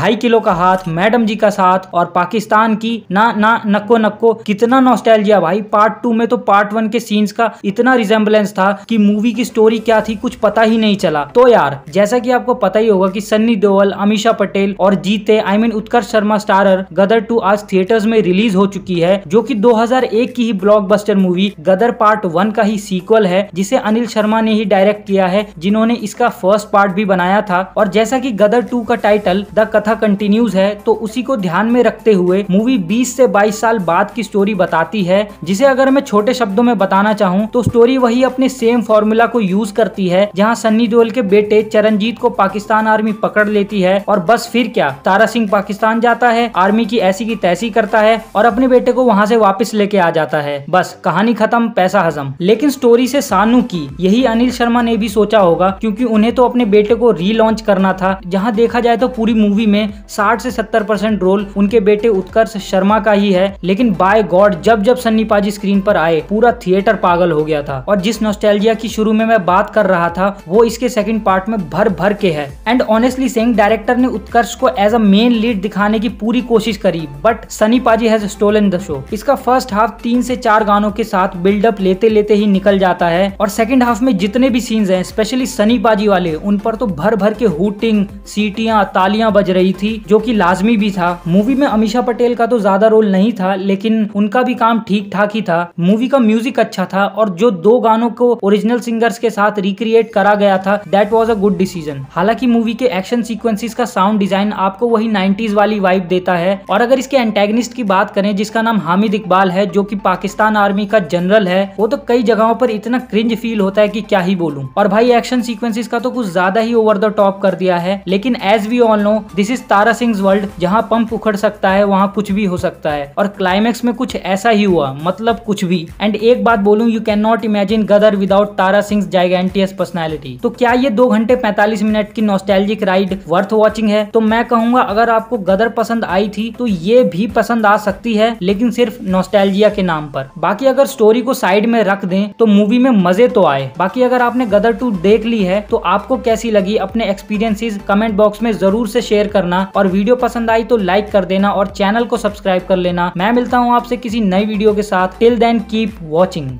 ढाई किलो का हाथ मैडम जी का साथ और पाकिस्तान की ना ना नक्को नक्को कितना नॉस्टैल्जिया भाई पार्ट टू में तो पार्ट वन के सीन्स का इतना रिजेम्बलेंस था कि मूवी की स्टोरी क्या थी कुछ पता ही नहीं चला तो यार जैसा कि आपको पता ही होगा कि सन्नी देओल अमीशा पटेल और जीते I mean Utkarsh Sharma starrer Gadar two आज थिएटर्स में रिलीज हो चुकी है जो की दो की ही block movie Gadar part one का ही सीक्वल है जिसे अनिल शर्मा ने ही डायरेक्ट किया है जिन्होंने इसका फर्स्ट पार्ट भी बनाया था और जैसा की गदर टू का title the Katha Katha continues है तो उसी को ध्यान में रखते हुए मूवी 20 से 22 साल बाद की स्टोरी बताती है जिसे अगर मैं छोटे शब्दों में बताना चाहूँ तो स्टोरी वही अपने सेम फॉर्मूला को यूज करती है जहाँ सन्नी देओल के बेटे चरणजीत को पाकिस्तान आर्मी पकड़ लेती है और बस फिर क्या तारा सिंह पाकिस्तान जाता है आर्मी की ऐसी की तैसी करता है और अपने बेटे को वहाँ से वापस लेके आ जाता है बस कहानी खत्म पैसा हजम लेकिन स्टोरी से सानू की यही अनिल शर्मा ने भी सोचा होगा क्योंकि उन्हें तो अपने बेटे को रीलॉन्च करना था जहाँ देखा जाए तो पूरी मूवी में में 60 से 70 परसेंट रोल उनके बेटे उत्कर्ष शर्मा का ही है लेकिन बाय गॉड जब जब सन्नी पाजी स्क्रीन पर आए पूरा थिएटर पागल हो गया था और जिस नोस्टेलिया की शुरू में मैं बात कर रहा था वो इसके सेकेंड पार्ट में भर भर के है एंड ऑनेस्टली सिंह डायरेक्टर ने उत्कर्ष को एज अ मेन लीड दिखाने की पूरी कोशिश करी but Sunny Paaji has stole the show इसका फर्स्ट हाफ तीन से चार गानों के साथ बिल्डअप लेते लेते ही निकल जाता है और सेकंड हाफ में जितने भी सीन्स हैं स्पेशली सनी पाजी वाले उन पर तो भर भर के हुटिंग सीटियां तालियां बज रही हुई थी जो कि लाजमी भी था मूवी में अमीशा पटेल का तो ज्यादा रोल नहीं था लेकिन उनका भी काम ठीक ठाक ही था मूवी का म्यूजिक अच्छा था और जो दो गानों को ओरिजिनल सिंगर्स के साथ रिक्रिएट करा गया था that was a good decision हालांकि मूवी के एक्शन सिक्वेंसिस का साउंड डिजाइन आपको वही नाइन्टीज वाली वाइब देता है और अगर इसके एंटेगनिस्ट की बात करें जिसका नाम हामिद इकबाल है जो की पाकिस्तान आर्मी का जनरल है वो तो कई जगहों पर इतना क्रिंज फील होता है की क्या ही बोलूँ और भाई एक्शन सिक्वेंसिस का तो कुछ ज्यादा ही ओवर द टॉप कर दिया है लेकिन as we all know this is इस तारा सिंह वर्ल्ड जहाँ पंप उखड़ सकता है वहाँ कुछ भी हो सकता है और क्लाइमेक्स में कुछ ऐसा ही हुआ मतलब कुछ भी एंड एक बात बोलूँ you can not imagine Gadar without Tara Singh gigantic personality तो क्या ये दो घंटे पैंतालीस मिनट की नॉस्टैल्जिक राइड वर्थ वॉचिंग है तो मैं कहूंगा अगर आपको गदर पसंद आई थी तो ये भी पसंद आ सकती है लेकिन सिर्फ नॉस्टैल्जिया के नाम पर बाकी अगर स्टोरी को साइड में रख दें तो मूवी में मजे तो आए बाकी अगर आपने गदर टू देख ली है तो आपको कैसी लगी अपने एक्सपीरियंसेस कमेंट बॉक्स में जरूर से शेयर कर करना और वीडियो पसंद आई तो लाइक कर देना और चैनल को सब्सक्राइब कर लेना मैं मिलता हूँ आपसे किसी नई वीडियो के साथ टिल देन कीप वॉचिंग